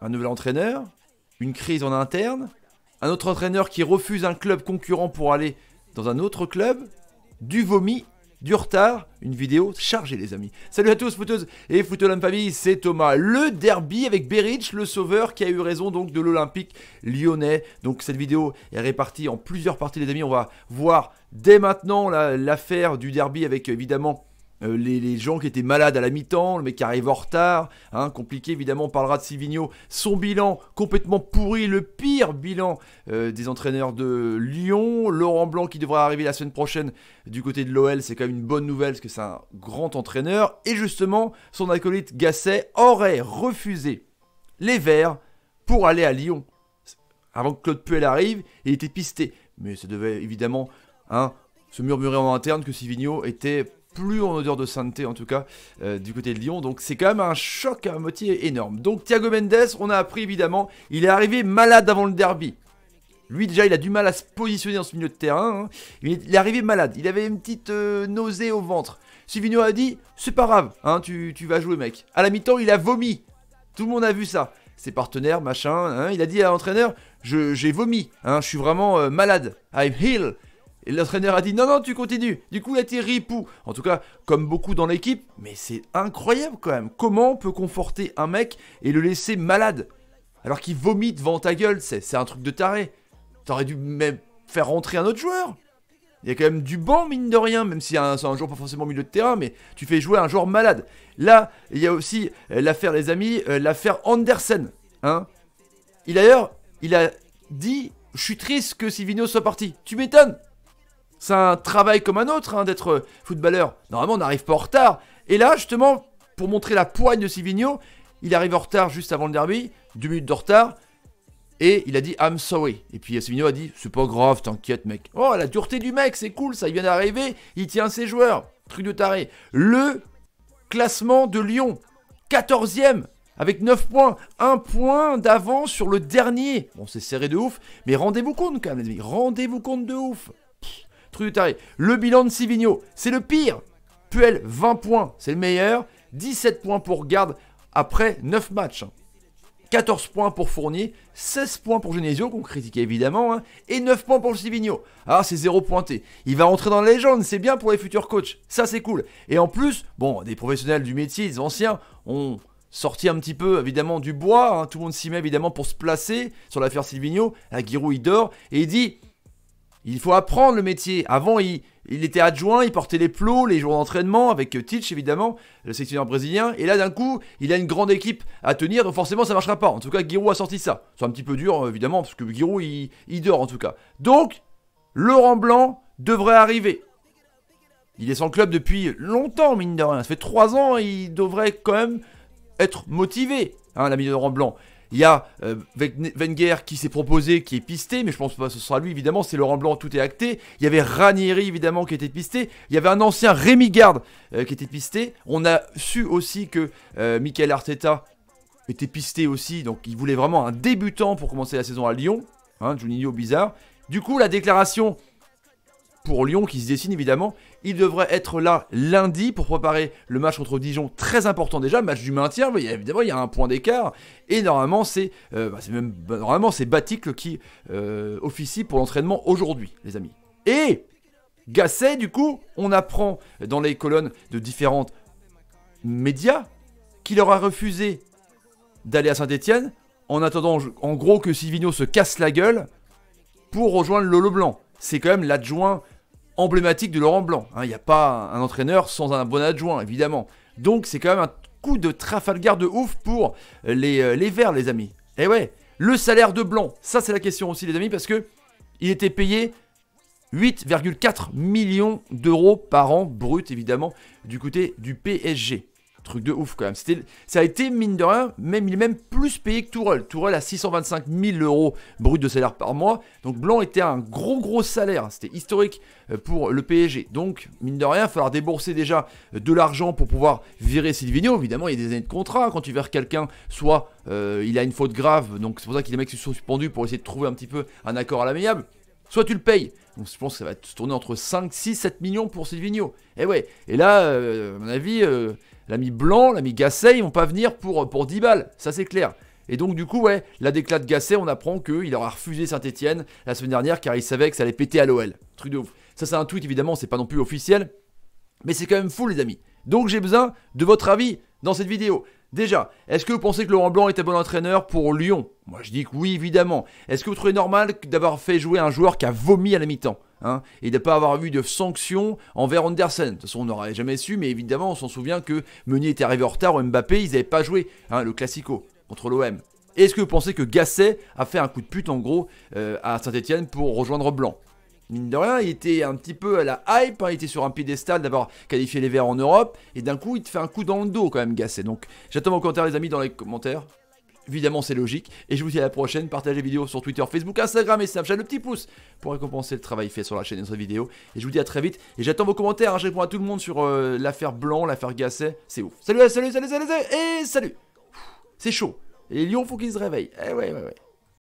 un nouvel entraîneur, une crise en interne, un autre entraîneur qui refuse un club concurrent pour aller dans un autre club, du vomi, du retard, une vidéo chargée les amis. Salut à tous footeuses et footolame famille, c'est Thomas. Le derby avec Berich, le sauveur qui a eu raison donc de l'Olympique lyonnais. Donc cette vidéo est répartie en plusieurs parties les amis, on va voir dès maintenant l'affaire du derby avec évidemment euh, les, gens qui étaient malades à la mi-temps, le mec qui arrive en retard, hein, compliqué évidemment, on parlera de Sivigno, son bilan complètement pourri, le pire bilan euh, des entraîneurs de Lyon, Laurent Blanc qui devrait arriver la semaine prochaine du côté de l'OL, c'est quand même une bonne nouvelle parce que c'est un grand entraîneur, et justement son acolyte Gasset aurait refusé les Verts pour aller à Lyon. Avant que Claude Puel arrive, il était pisté, mais ça devait évidemment hein, se murmurer en interne que Sivigno était plus en odeur de sainteté en tout cas euh, du côté de Lyon. Donc c'est quand même un choc à moitié énorme. Donc Thiago Mendes, on a appris évidemment, il est arrivé malade avant le derby. Lui déjà, il a du mal à se positionner dans ce milieu de terrain. Hein. Il est arrivé malade. Il avait une petite euh, nausée au ventre. Silvino a dit, c'est pas grave, hein, tu, vas jouer mec. À la mi-temps, il a vomi. Tout le monde a vu ça ses partenaires, machin. Hein. il a dit à l'entraîneur, j'ai vomi, hein, je suis vraiment euh, malade, I'm heal et l'entraîneur a dit non, non, tu continues. Du coup, il a été ripou. En tout cas, comme beaucoup dans l'équipe, mais c'est incroyable quand même. Comment on peut conforter un mec et le laisser malade alors qu'il vomit devant ta gueule C'est un truc de taré. T'aurais dû même faire rentrer un autre joueur. Il y a quand même du banc, mine de rien, même si c'est un, joueur pas forcément au milieu de terrain, mais tu fais jouer un joueur malade. Là, il y a aussi euh, l'affaire, les amis, euh, l'affaire Andersen. Hein il d'ailleurs, il a dit Je suis triste que Sivino soit parti. Tu m'étonnes c'est un travail comme un autre hein, d'être footballeur. Normalement, on n'arrive pas en retard. Et là, justement, pour montrer la poigne de Sivigno, il arrive en retard juste avant le derby, deux minutes de retard, et il a dit I'm sorry. Et puis Sivigno a dit C'est pas grave, t'inquiète, mec. Oh, la dureté du mec, c'est cool, ça il vient d'arriver, il tient ses joueurs. Truc de taré. Le classement de Lyon, 14ème, avec 9 points, 1 point d'avance sur le dernier. Bon, c'est serré de ouf, mais rendez-vous compte quand même, rendez-vous compte de ouf. Le bilan de Sivigno, c'est le pire. Puel, 20 points, c'est le meilleur. 17 points pour Garde après 9 matchs. 14 points pour Fournier, 16 points pour Genesio, qu'on critiquait évidemment, hein, et 9 points pour Sivigno. Ah, c'est 0 pointé. Il va entrer dans la légende, c'est bien pour les futurs coachs. Ça, c'est cool. Et en plus, bon, des professionnels du métier, des anciens, ont sorti un petit peu, évidemment, du bois. Hein. Tout le monde s'y met, évidemment, pour se placer sur l'affaire Sivigno. La Giroud, il dort, et il dit il faut apprendre le métier. Avant, il, il était adjoint, il portait les plots, les jours d'entraînement, avec euh, Teach évidemment, le sélectionneur brésilien. Et là, d'un coup, il a une grande équipe à tenir, donc forcément, ça marchera pas. En tout cas, Giroud a sorti ça. C'est un petit peu dur, euh, évidemment, parce que Giroud, il, dort en tout cas. Donc, Laurent Blanc devrait arriver. Il est sans club depuis longtemps, mine de rien. Ça fait trois ans, il devrait quand même être motivé, hein, la mise de Laurent Blanc. Il y a euh, Wenger qui s'est proposé, qui est pisté, mais je pense pas que ce sera lui, évidemment. C'est Laurent Blanc, tout est acté. Il y avait Ranieri, évidemment, qui était pisté. Il y avait un ancien Rémi Garde euh, qui était pisté. On a su aussi que euh, Michael Arteta était pisté aussi. Donc, il voulait vraiment un débutant pour commencer la saison à Lyon. Hein, Juninho, bizarre. Du coup, la déclaration pour Lyon qui se dessine évidemment. Il devrait être là lundi pour préparer le match contre Dijon, très important déjà, match du maintien, évidemment il y a un point d'écart. Et normalement c'est euh, bah, bah, normalement c'est Baticle qui euh, officie pour l'entraînement aujourd'hui, les amis. Et Gasset, du coup, on apprend dans les colonnes de différents médias qu'il aura refusé d'aller à Saint-Etienne en attendant en gros que Sivino se casse la gueule pour rejoindre Lolo Blanc. C'est quand même l'adjoint emblématique de Laurent Blanc. Hein, il n'y a pas un entraîneur sans un bon adjoint, évidemment. Donc c'est quand même un coup de Trafalgar de ouf pour euh, euh, les, Verts, les amis. Et eh ouais, le salaire de Blanc, ça c'est la question aussi, les amis, parce que il était payé 8,4 millions d'euros par an brut, évidemment, du côté du PSG. Truc de ouf quand même. C'était, ça a été, mine de rien, même, il est même plus payé que Tourelle. Tourelle a 625 000 euros brut de salaire par mois. Donc Blanc était un gros gros salaire. C'était historique euh, pour le PSG. Donc, mine de rien, il va falloir débourser déjà euh, de l'argent pour pouvoir virer Silvino. Évidemment, il y a des années de contrat. Quand tu vires quelqu'un, soit euh, il a une faute grave. Donc c'est pour ça que les mecs qui sont suspendus pour essayer de trouver un petit peu un accord à l'amiable soit tu le payes. Donc je pense que ça va se tourner entre 5, 6, 7 millions pour Silvino. Et eh ouais, et là, à mon avis, L'ami Blanc, l'ami Gasset, ils vont pas venir pour, 10 balles, ça c'est clair. Et donc du coup, ouais, la déclate de Gasset, on apprend qu'il aura refusé Saint-Etienne la semaine dernière car il savait que ça allait péter à l'OL. Truc de ouf. Ça c'est un tweet évidemment, c'est pas non plus officiel, mais c'est quand même fou les amis. Donc j'ai besoin de votre avis dans cette vidéo. Déjà, est-ce que vous pensez que Laurent Blanc est un bon entraîneur pour Lyon Moi je dis que oui évidemment. Est-ce que vous trouvez normal d'avoir fait jouer un joueur qui a vomi à la mi-temps Hein, et de ne pas avoir vu de sanctions envers Andersen. De toute façon, on n'aurait jamais su, mais évidemment, on s'en souvient que Meunier était arrivé en retard, au Mbappé, ils n'avaient pas joué hein, le Classico contre l'OM. Est-ce que vous pensez que Gasset a fait un coup de pute, en gros, euh, à Saint-Etienne pour rejoindre Blanc mine de rien, il était un petit peu à la hype, hein, il était sur un piédestal d'avoir qualifié les Verts en Europe, et d'un coup, il te fait un coup dans le dos quand même, Gasset. Donc, j'attends vos commentaires, les amis, dans les commentaires. Évidemment, c'est logique. Et je vous dis à la prochaine. Partagez les vidéos sur Twitter, Facebook, Instagram et Snapchat. Le petit pouce pour récompenser le travail fait sur la chaîne et sur vidéo. Et je vous dis à très vite. Et j'attends vos commentaires. Hein. Je réponds à tout le monde sur euh, l'affaire Blanc, l'affaire Gasset. C'est ouf. Salut, salut, salut, salut, salut. Et salut. C'est chaud. Et lions faut qu'ils se réveillent. Eh ouais, ouais, ouais.